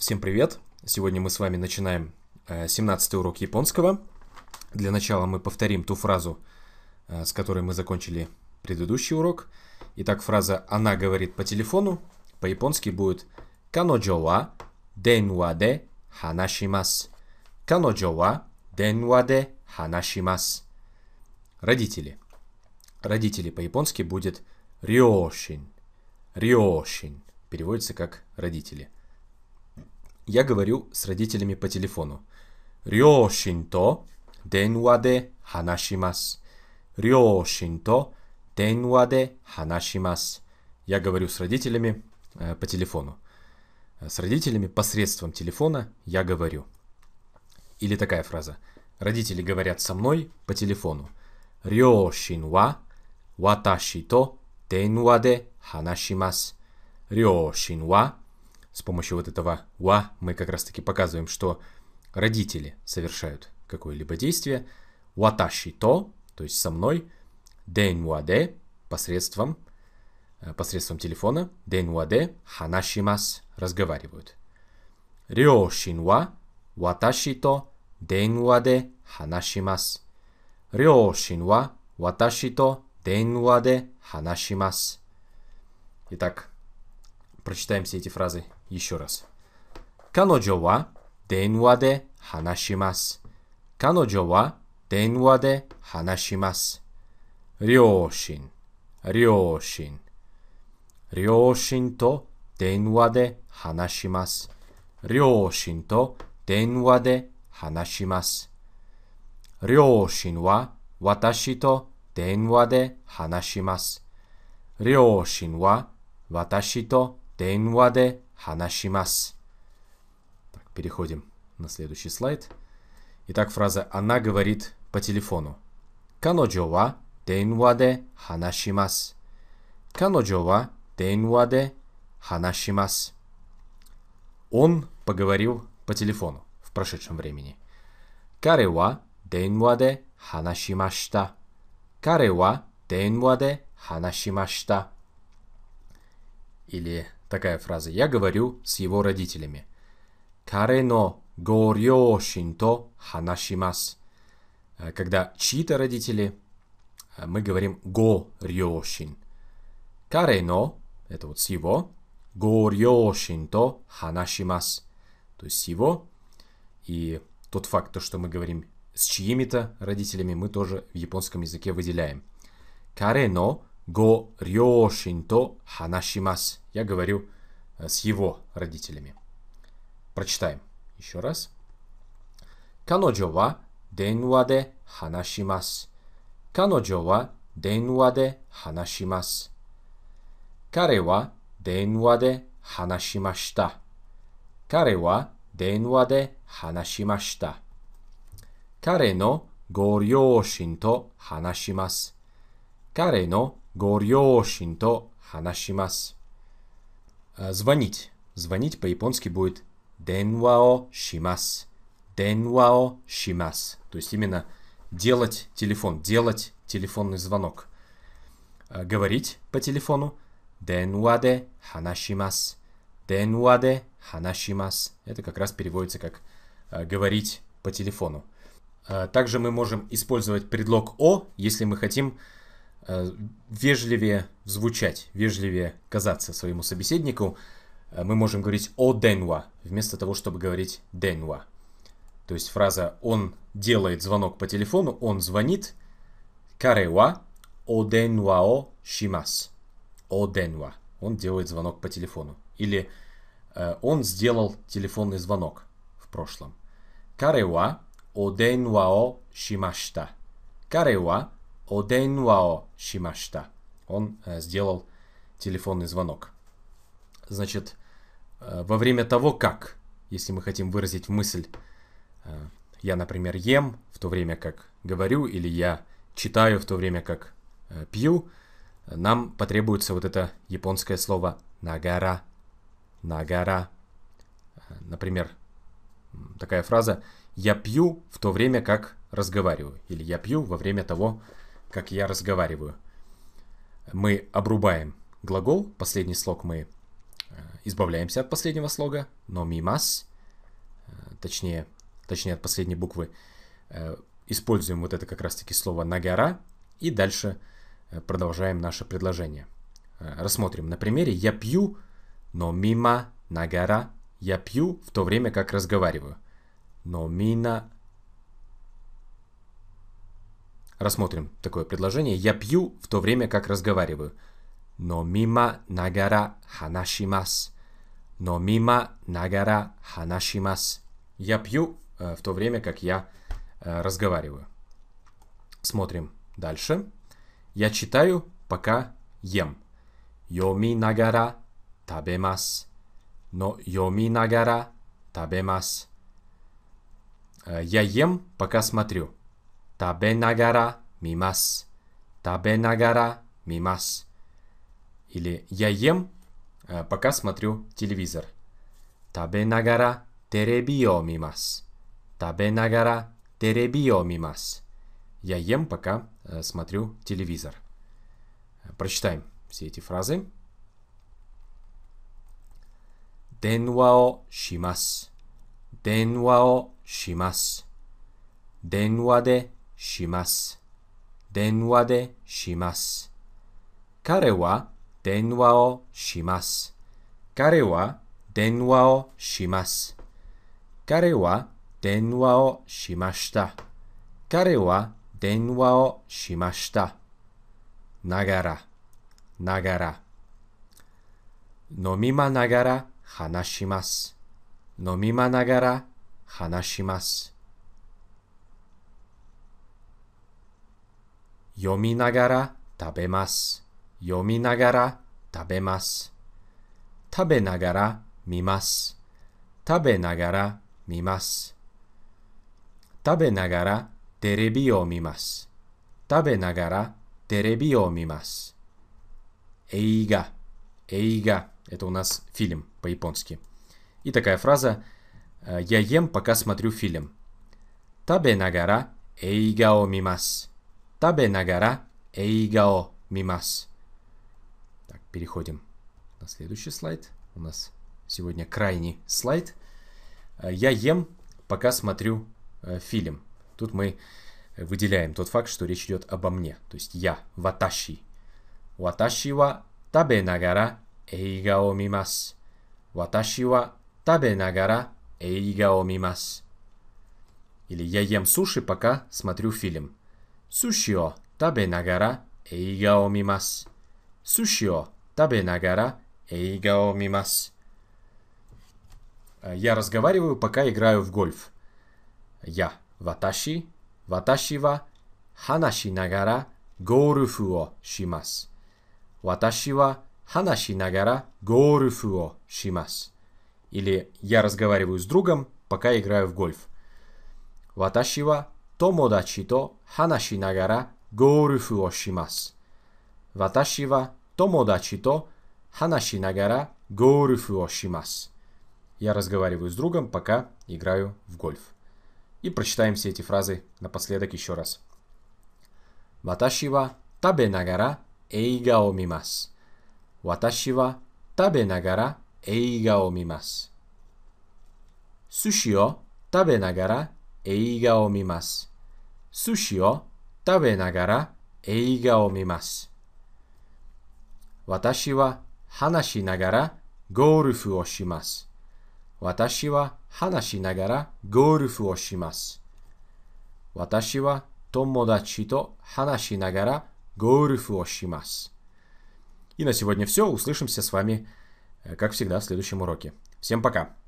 Всем привет! Сегодня мы с вами начинаем 17 э, урок японского. Для начала мы повторим ту фразу, э, с которой мы закончили предыдущий урок. Итак, фраза «она говорит по телефону» по-японски будет «каноджо ва денуа де ханашимас». «Каноджо ва денуа де ханашимас». Родители. Родители по-японски будет рёшин рёшин. переводится как «родители». Я говорю с родителями по телефону. Рёшинто денуаде ханашимас. Рёшинто денуаде ханашимас. Я говорю с родителями э, по телефону. Э, с родителями посредством телефона я говорю. Или такая фраза. Родители говорят со мной по телефону. Рёшинва ваташито денуаде ханашимас. Рёшинва с помощью вот этого «уа» мы как раз-таки показываем, что родители совершают какое-либо действие. «Ваташи то», то есть со мной, «дэн уаде» посредством, э, посредством телефона, «дэн уаде ханашимас» разговаривают. «Рё шинва ваташи то дэн уаде ханашимас». «Рё шинва ваташи то дэн уаде ханашимас». Итак, Прочитаем все эти фразы еще раз. 彼女は電話で話します。彼女は電話で話します。両親、両親。両親と電話で話します。両親と電話で話します。両親は私と電話で話します。両親は私と денва де ханашимас. Так, переходим на следующий слайд. Итак, фраза «она говорит по телефону». Каноджо ва денва де ханашимас. Каноджо ва денва ханашимас. Он поговорил по телефону в прошедшем времени. Каре ва денва ханашимашта. Каре ва денва ханашимашта. Или Такая фраза. Я говорю с его родителями. Карено горёшинто ханашимас. Э, когда чьи-то родители, э, мы говорим горёшин. Карено, это вот с его, горёшинто ханашимас. То есть с его. И тот факт, то, что мы говорим с чьими-то родителями, мы тоже в японском языке выделяем. Карено горёшин то ханашимас. Я говорю с его родителями. Прочитаем еще раз. Каноджо ва денва де ханашимас. Каноджо ва денва де ханашимас. Каре ва денва де ханашимашта. Каре ва денва де ханашимашта. 彼のご両親と話します。彼の ханашимас э, Звонить звонить по-японски будет денвао шимас. Денвао шимас. То есть именно делать телефон, делать телефонный звонок. Э, говорить по телефону денуаде ханашимас. Денуаде ханашимас. Это как раз переводится как э, говорить по телефону. Также мы можем использовать предлог о, если мы хотим Э, вежливее звучать, вежливее казаться своему собеседнику, э, мы можем говорить «о денва», вместо того, чтобы говорить «денва». То есть фраза «он делает звонок по телефону», «он звонит», «карева», «о денвао шимас», «о денва», «он делает звонок по телефону». Или э, «он сделал телефонный звонок» в прошлом. «Карева», «о денвао шимашта», «карева», оденвао шимашта. Он э, сделал телефонный звонок. Значит, э, во время того, как, если мы хотим выразить мысль, э, я, например, ем в то время, как говорю, или я читаю в то время, как пью, нам потребуется вот это японское слово нагара. Нагара. Например, такая фраза «я пью в то время, как разговариваю» или «я пью во время того, как я разговариваю. Мы обрубаем глагол, последний слог мы э, избавляемся от последнего слога, но мимас, э, точнее, точнее от последней буквы, э, используем вот это как раз-таки слово нагара и дальше продолжаем наше предложение. Рассмотрим на примере «я пью», но мимо нагара «я пью», в то время как разговариваю. Но мина Рассмотрим такое предложение. Я пью в то время, как разговариваю. Но мимо нагара ханашимас. Но мимо нагара ханашимас. Я пью э, в то время, как я э, разговариваю. Смотрим дальше. Я читаю, пока ем. Йоми нагара табемас. Но йоми нагара табемас. Э, я ем, пока смотрю. 食べながら見ます。食べながら見ます。Или э, я ем, пока э, смотрю телевизор. Я ем, пока смотрю телевизор. Прочитаем все эти фразы. шимас. шимас. 電話をします。電話をします。電話でします。電話でします。彼は電話をします。彼は電話をします。彼は電話をしました。彼は電話をしました。ながら、ながら。飲みまながら話します。飲みまながら話します。読みながら食べます。読みながら食べます。食べながら見ます。食べながら見ます。食べながらテレビを見ます。食べながらテレビを見ます。映画、映画。Это у нас фильм по-японски. И такая фраза «Я ем, пока смотрю фильм». Табе нагара эйга о мимас. Табе нагара эйгао мимас. Так, переходим на следующий слайд. У нас сегодня крайний слайд. Э, я ем, пока смотрю э, фильм. Тут мы выделяем тот факт, что речь идет обо мне. То есть я, ваташи. Ваташи ва табе нагара эйгао мимас. Ваташи ва табе нагара эйгао мимас. Или я ем суши, пока смотрю фильм. А, я разговариваю, пока играю в гольф. Я ваташи, ваташи ва ханаши нагара гольфу о шимас. Ваташи ва ханаши нагара гольфу о шимас. Или я разговариваю с другом, пока играю в гольф. Ваташи ва 友達と話しながらゴルフをします。私は友達と話しながらゴルフをします。Я разговариваю с другом, пока играю в гольф. И прочитаем все эти фразы напоследок еще раз. Ваташи ва табе нагара эйга о мимас. Ваташи ва табе нагара эйга о мимас. Суши о табе нагара эйга о мимас. 寿司を食べながら映画を見ます。私は話しながらゴルフをします。私は話しながらゴルフをします。私は友達と話しながらゴルフをします。И на сегодня все. Услышимся с вами, э, как всегда, в следующем уроке. Всем пока!